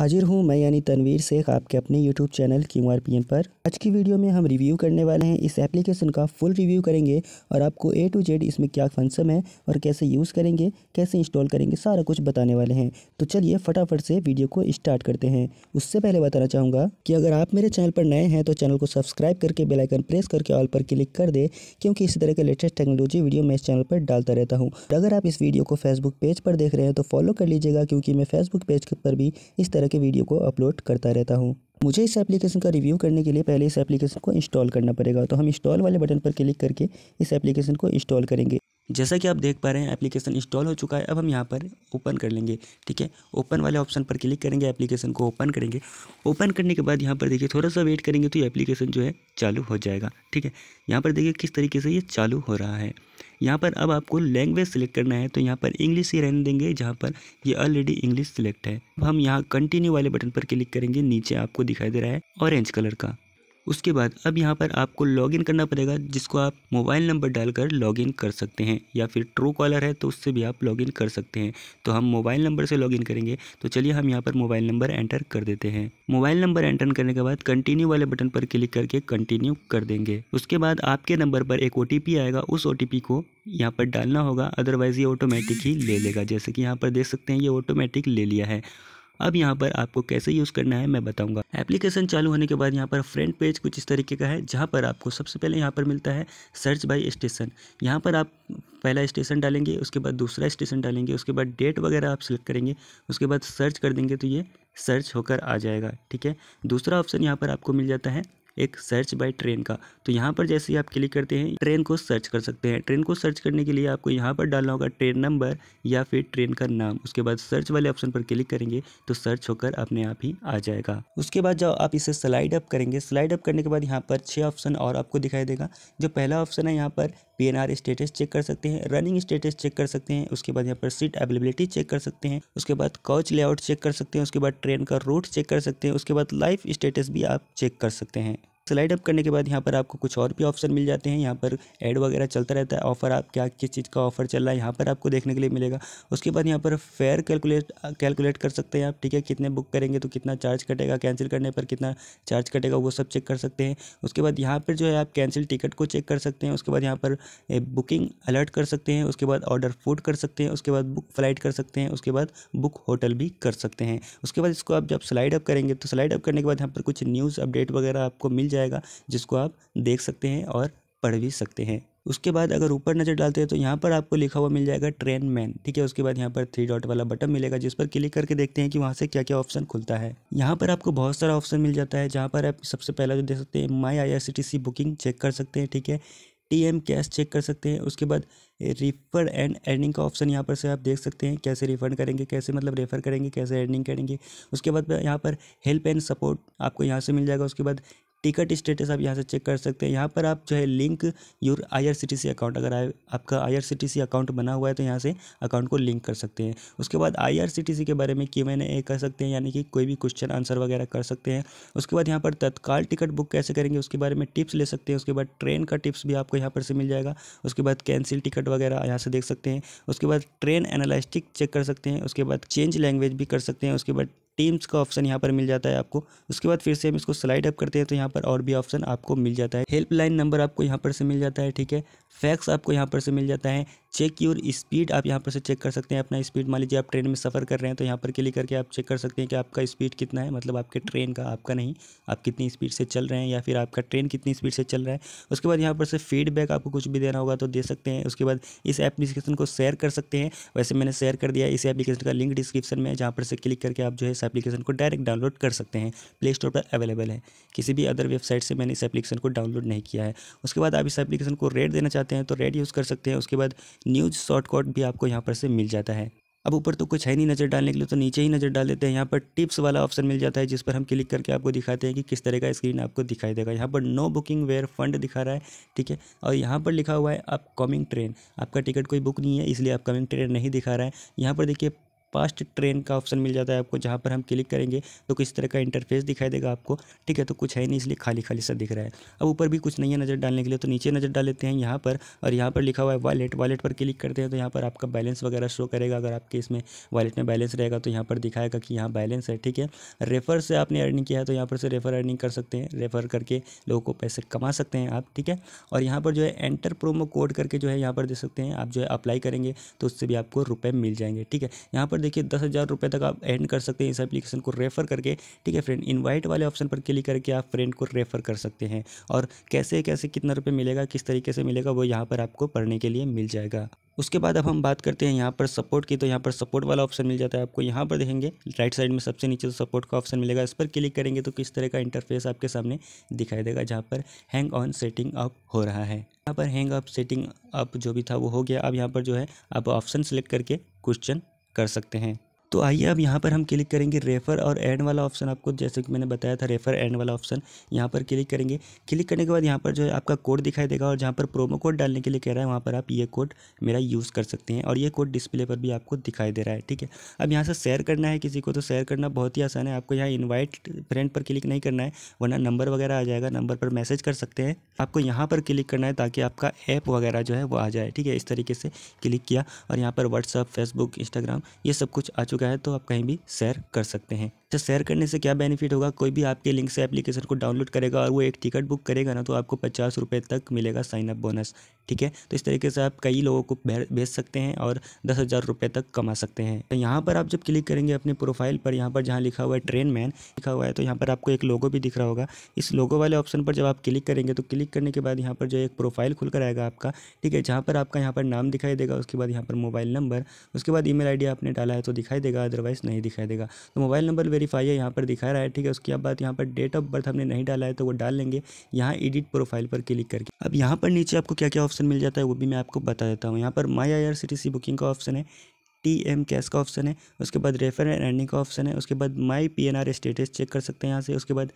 हाजिर हूँ मैं यानी तनवीर शेख आपके अपने YouTube channel Q R P M पर आज की वीडियो में हम रिव्यू करने वाले हैं इस एप्लीकेशन का फुल रिव्यू करेंगे और आपको ए टू जेड इसमें क्या फंक्शन है और कैसे यूज़ करेंगे कैसे इंस्टॉल करेंगे सारा कुछ बताने वाले हैं तो चलिए फटाफट से वीडियो को स्टार्ट करते हैं उससे पहले बताना चाहूँगा कि अगर आप मेरे चैनल पर नए हैं तो चैनल को सब्सक्राइब करके बेलाइकन प्रेस करके ऑल पर क्लिक कर दे क्योंकि इसी तरह के लेटेस्ट टेक्नोलॉजी वीडियो मैं इस चैनल पर डालता रहता हूँ अगर आप इस वीडियो को फेसबुक पेज पर देख रहे हैं तो फॉलो कर लीजिएगा क्योंकि मैं फेसबुक पेज पर भी इस तरह के वीडियो को अपलोड करता रहता हूँ मुझे इस एप्लीकेशन का रिव्यू करने के लिए पहले इस एप्लीकेशन को इंस्टॉल करना पड़ेगा तो हम इंस्टॉल वाले बटन पर क्लिक करके इस एप्लीकेशन को इंस्टॉल करेंगे जैसा कि आप देख पा रहे हैं एप्लीकेशन इंस्टॉल हो चुका है अब हम यहाँ पर ओपन कर लेंगे ठीक है ओपन वाले ऑप्शन पर क्लिक करेंगे एप्लीकेशन को ओपन करेंगे ओपन करने के बाद यहाँ पर देखिए थोड़ा सा वेट करेंगे तो ये एप्लीकेशन जो है चालू हो जाएगा ठीक है यहाँ पर देखिए किस तरीके से ये चालू हो रहा है यहाँ पर अब आपको लैंग्वेज सेलेक्ट करना है तो यहाँ पर इंग्लिश ही रहने देंगे जहाँ पर ये ऑलरेडी इंग्लिश सेलेक्ट है अब हम यहाँ कंटिन्यू वाले बटन पर क्लिक करेंगे नीचे आपको दिखाई दे रहा है ऑरेंज कलर का उसके बाद अब यहाँ पर आपको लॉगिन करना पड़ेगा जिसको आप मोबाइल नंबर डालकर लॉगिन कर सकते हैं या फिर ट्रू कॉलर है तो उससे भी आप लॉगिन कर सकते हैं तो हम मोबाइल नंबर से लॉगिन करेंगे तो चलिए हम यहाँ पर मोबाइल नंबर एंटर कर देते हैं मोबाइल नंबर एंटर करने के बाद कंटिन्यू वाले बटन पर क्लिक करके कंटिन्यू कर देंगे उसके बाद आपके नंबर पर एक ओ आएगा उस ओ को यहाँ पर डालना होगा अदरवाइज़ ये ऑटोमेटिक ही ले लेगा जैसे कि यहाँ पर देख सकते हैं ये ऑटोमेटिक ले लिया है अब यहाँ पर आपको कैसे यूज़ करना है मैं बताऊँगा एप्लीकेशन चालू होने के बाद यहाँ पर फ्रंट पेज कुछ इस तरीके का है जहाँ पर आपको सबसे पहले यहाँ पर मिलता है सर्च बाई स्टेशन यहाँ पर आप पहला स्टेशन डालेंगे उसके बाद दूसरा स्टेशन डालेंगे उसके बाद डेट वगैरह आप सिलेक्ट करेंगे उसके बाद सर्च कर देंगे तो ये सर्च होकर आ जाएगा ठीक है दूसरा ऑप्शन यहाँ पर आपको मिल जाता है एक सर्च बाय ट्रेन का तो यहाँ पर जैसे ही आप क्लिक करते हैं ट्रेन को सर्च कर सकते हैं ट्रेन को सर्च करने के लिए आपको यहाँ पर डालना होगा ट्रेन नंबर या फिर ट्रेन का नाम उसके बाद सर्च वाले ऑप्शन पर क्लिक करेंगे तो सर्च होकर अपने आप ही आ जाएगा उसके बाद जब आप इसे स्लाइड अप करेंगे स्लाइड अप करने के बाद यहाँ पर छः ऑप्शन और आपको दिखाई देगा जो पहला ऑप्शन है यहाँ पर आर स्टेटस चेक कर सकते हैं रनिंग स्टेटस चेक कर सकते हैं उसके बाद यहाँ पर सीट अवेलेबिलिटी चेक कर सकते हैं उसके बाद कोच लेआउट चेक कर सकते हैं उसके बाद ट्रेन का रूट चेक कर सकते हैं उसके बाद लाइफ स्टेटस भी आप चेक कर सकते हैं स्लाइड अप करने के बाद यहाँ पर आपको कुछ और भी ऑप्शन मिल जाते हैं यहाँ पर एड वगैरह चलता रहता है ऑफर आप क्या किस चीज़ का ऑफर चल रहा है यहाँ पर आपको देखने के लिए मिलेगा उसके बाद यहाँ पर फेयर कैलकुलेट कैलकुलेट कर सकते हैं आप ठीक है कितने बुक करेंगे तो कितना चार्ज कटेगा कैंसिल करने पर कितना चार्ज कटेगा वो सब चेक कर सकते हैं उसके बाद यहाँ पर जो है आप कैंसिल टिकट को चेक कर सकते हैं उसके बाद यहाँ पर बुकिंग अलर्ट कर सकते हैं उसके बाद ऑर्डर फूड कर सकते हैं उसके बाद बुक फ्लाइट कर सकते हैं उसके बाद बुक होटल भी कर सकते हैं उसके बाद इसको आप जब स्लाइड अप करेंगे तो स्लाइड अप करने के बाद यहाँ पर कुछ न्यूज़ अपडेट वगैरह आपको मिल जाए जाएगा जिसको आप देख सकते हैं और पढ़ भी सकते हैं उसके बाद अगर ऊपर नज़र डालते हैं तो यहाँ पर आपको लिखा हुआ मिल जाएगा ट्रेन मैन ठीक है उसके बाद यहाँ पर थ्री डॉट वाला बटन मिलेगा जिस पर क्लिक करके देखते हैं कि वहाँ से क्या क्या ऑप्शन खुलता है यहाँ पर आपको बहुत सारा ऑप्शन मिल जाता है जहाँ पर आप सबसे पहला जो देख सकते हैं माई आई बुकिंग चेक कर सकते हैं ठीक है टी एम कैश चेक कर सकते हैं उसके बाद रिफ़र एंड एंडिंग का ऑप्शन यहाँ पर से आप देख सकते हैं कैसे रिफ़ंड करेंगे कैसे मतलब रेफ़र करेंगे कैसे एंडिंग करेंगे उसके बाद यहाँ पर हेल्प एंड सपोर्ट आपको यहाँ से मिल जाएगा उसके बाद टिकट स्टेटस आप यहाँ से चेक कर सकते हैं यहाँ पर आप जो है लिंक योर आईआरसीटीसी अकाउंट अगर आपका आईआरसीटीसी अकाउंट बना हुआ है तो यहाँ से अकाउंट को लिंक कर सकते हैं उसके बाद आईआरसीटीसी के बारे में क्यू एन ए कर सकते हैं यानी कि कोई भी क्वेश्चन आंसर वगैरह कर सकते हैं उसके बाद यहाँ पर तत्काल टिकट बुक कैसे करेंगे उसके बारे में टिप्स ले सकते हैं उसके बाद ट्रेन का टिप्स भी आपको यहाँ पर से मिल जाएगा उसके बाद कैंसिल टिकट वगैरह यहाँ से देख सकते हैं उसके बाद ट्रेन एनालिस्टिक चेक कर सकते हैं उसके बाद चेंज लैंग्वेज भी कर सकते हैं उसके बाद टीम्स का ऑप्शन यहाँ पर मिल जाता है आपको उसके बाद फिर से हम इसको स्लाइड अप करते हैं तो यहाँ पर और भी ऑप्शन आपको मिल जाता है हेल्पलाइन नंबर आपको यहाँ पर से मिल जाता है ठीक है फैक्स आपको यहाँ पर से मिल जाता है चेक योर स्पीड आप यहाँ पर से चेक कर सकते हैं अपना स्पीड मान लीजिए आप ट्रेन में सफ़र कर रहे हैं तो यहाँ पर क्लिक करके आप चेक कर सकते हैं कि आपका स्पीड कितना है मतलब आपके ट्रेन का आपका नहीं आप कितनी स्पीड से चल रहे हैं या फिर आपका ट्रेन कितनी स्पीड से चल रहा है उसके बाद यहाँ पर से फीडबैक आपको कुछ भी देना होगा तो दे सकते हैं उसके बाद इस एप्लीकेशन को शेयर कर सकते हैं वैसे मैंने शेयर कर दिया इस एप्लीकेशन का लिंक डिस्क्रिप्शन में जहाँ पर से क्लिक करके आप जो है इस एप्लीकेशन को डायरेक्ट डाउनलोड कर सकते हैं प्ले स्टोर पर अवेलेबल है किसी भी अदर वेबसाइट से मैंने इस एप्लीकेशन को डाउनलोड नहीं किया है उसके बाद आप इस एप्लीकेशन को रेड देना चाहते हैं तो रेड यूज़ कर सकते हैं उसके बाद न्यूज़ शॉर्टकट भी आपको यहाँ पर से मिल जाता है अब ऊपर तो कुछ है नहीं नज़र डालने के लिए तो नीचे ही नज़र डाल देते हैं यहाँ पर टिप्स वाला ऑप्शन मिल जाता है जिस पर हम क्लिक करके आपको दिखाते हैं कि किस तरह का स्क्रीन आपको दिखाई देगा यहाँ पर नो बुकिंग वेयर फंड दिखा रहा है ठीक है और यहाँ पर लिखा हुआ है आप कमिंग ट्रेन आपका टिकट कोई बुक नहीं है इसलिए आप कमिंग ट्रेन नहीं दिखा रहा है यहाँ पर देखिए फास्ट ट्रेन का ऑप्शन मिल जाता है आपको जहाँ पर हम क्लिक करेंगे तो किस तरह का इंटरफेस दिखाई देगा आपको ठीक है तो कुछ है नहीं इसलिए खाली खाली सा दिख रहा है अब ऊपर भी कुछ नहीं है नज़र डालने के लिए तो नीचे नज़र डाल लेते हैं यहाँ पर और यहाँ पर लिखा हुआ है वालेट वालेट पर क्लिक करते हैं तो यहाँ पर आपका बैलेंस वगैरह शो करेगा अगर आपके इसमें वालेट में बैलेंस रहेगा तो यहाँ पर दिखाएगा कि यहाँ बैलेंस है ठीक है रेफर से आपने अर्निंग किया है तो यहाँ पर से रेफर अर्निंग कर सकते हैं रेफर करके लोगों को पैसे कमा सकते हैं आप ठीक है और यहाँ पर जो है एंटर प्रोमो कोड करके जो है यहाँ पर दे सकते हैं आप जो है अप्लाई करेंगे तो उससे भी आपको रुपये मिल जाएंगे ठीक है यहाँ पर देखिए दस हज़ार रुपये तक आप एंड कर सकते हैं इस एप्लीकेशन को रेफ़र करके ठीक है फ्रेंड इनवाइट वाले ऑप्शन पर क्लिक करके आप फ्रेंड को रेफ़र कर सकते हैं और कैसे कैसे कितना रुपये मिलेगा किस तरीके से मिलेगा वो यहाँ पर आपको पढ़ने के लिए मिल जाएगा उसके बाद अब हम बात करते हैं यहाँ पर सपोर्ट की तो यहाँ पर सपोर्ट वाला ऑप्शन मिल जाता है आपको यहाँ पर देखेंगे राइट साइड में सबसे नीचे तो सपोर्ट का ऑप्शन मिलेगा इस पर क्लिक करेंगे तो किस तरह का इंटरफेस आपके सामने दिखाई देगा जहाँ पर हैंग ऑन सेटिंग अप हो रहा है यहाँ पर हैंग अप सेटिंग अप जो भी था वो हो गया अब यहाँ पर जो है आप ऑप्शन सेलेक्ट करके क्वेश्चन कर सकते हैं तो आइए अब यहाँ पर हम क्लिक करेंगे रेफ़र और एंड वाला ऑप्शन आपको जैसे कि मैंने बताया था रेफ़र एंड वाला ऑप्शन यहाँ पर क्लिक करेंगे क्लिक करने के बाद यहाँ पर जो है आपका कोड दिखाई देगा और जहाँ पर प्रोमो कोड डालने के लिए कह रहा है वहाँ पर आप ये कोड मेरा यूज़ कर सकते हैं और ये कोड डिस्प्ले पर भी आपको दिखाई दे रहा है ठीक है अब यहाँ से शेयर करना है किसी को तो शेयर करना बहुत ही आसान है आपको यहाँ इन्वाइट फ्रेंड पर क्लिक नहीं करना है वरना नंबर वगैरह आ जाएगा नंबर पर मैसेज कर सकते हैं आपको यहाँ पर क्लिक करना है ताकि आपका ऐप वगैरह जो है वो आ जाए ठीक है इस तरीके से क्लिक किया और यहाँ पर व्हाट्सअप फेसबुक इंस्टाग्राम ये सब कुछ आ चुका चुका है तो आप कहीं भी सैर कर सकते हैं तो शेयर करने से क्या बेनिफिट होगा कोई भी आपके लिंक से एप्लीकेशन को डाउनलोड करेगा और वो एक टिकट बुक करेगा ना तो आपको पचास रुपये तक मिलेगा साइनअप बोनस ठीक है तो इस तरीके से आप कई लोगों को भेज सकते हैं और दस हज़ार रुपये तक कमा सकते हैं तो यहाँ पर आप जब क्लिक करेंगे अपने प्रोफाइल पर यहाँ पर जहाँ लिखा हुआ है ट्रेन मैन लिखा हुआ है तो यहाँ पर आपको एक लोगो भी दिख रहा होगा इस लोगो वाले ऑप्शन पर जब आप क्लिक करेंगे तो क्लिक करने के बाद यहाँ पर जो एक प्रोफाइल खुल कर आएगा आपका ठीक है जहाँ पर आपका यहाँ पर नाम दिखाई देगा उसके बाद यहाँ पर मोबाइल नंबर उसके बाद ई आईडी आपने डाला है तो दिखाई देगा अदरवाइज नहीं दिखाई देगा तो मोबाइल नंबर वेरीफाई है यहाँ पर दिखा रहा है ठीक है उसके बाद यहाँ पर डेट ऑफ बर्थ हमने नहीं डाला है तो वो डाल लेंगे यहाँ एडिट प्रोफाइल पर क्लिक करके अब यहाँ पर नीचे आपको क्या क्या ऑप्शन मिल जाता है वो भी मैं आपको बता देता हूँ यहाँ पर my I R C T C booking का ऑप्शन है टी एम कैश का ऑप्शन है उसके बाद रेफर एंड अर्निंग का ऑप्शन है उसके बाद my P N R status check कर सकते हैं यहाँ से उसके बाद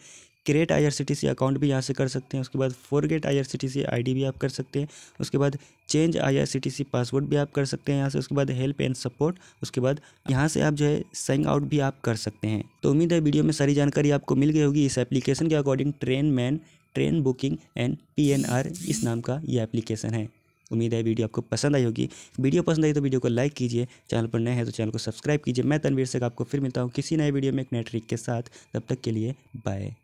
create I R C T C account भी यहाँ से कर सकते हैं उसके बाद forget I R C T C I D भी आप कर सकते हैं उसके बाद change I R C T C password भी आप कर सकते हैं यहाँ से उसके बाद हेल्प एंड सपोर्ट उसके बाद यहाँ से आप जो है साइन आउट भी आप कर सकते हैं तो उम्मीद है वीडियो में सारी जानकारी आपको मिल गई होगी इस एप्लीकेशन के according Trainman train booking and P N R इस नाम का ये एप्लीकेशन है उम्मीद है वीडियो आपको पसंद आई होगी वीडियो पसंद आई तो वीडियो को लाइक कीजिए चैनल पर नए हैं तो चैनल को सब्सक्राइब कीजिए मैं तनवीर से आपको फिर मिलता हूँ किसी नए वीडियो में एक नए ट्रिक के साथ तब तक के लिए बाय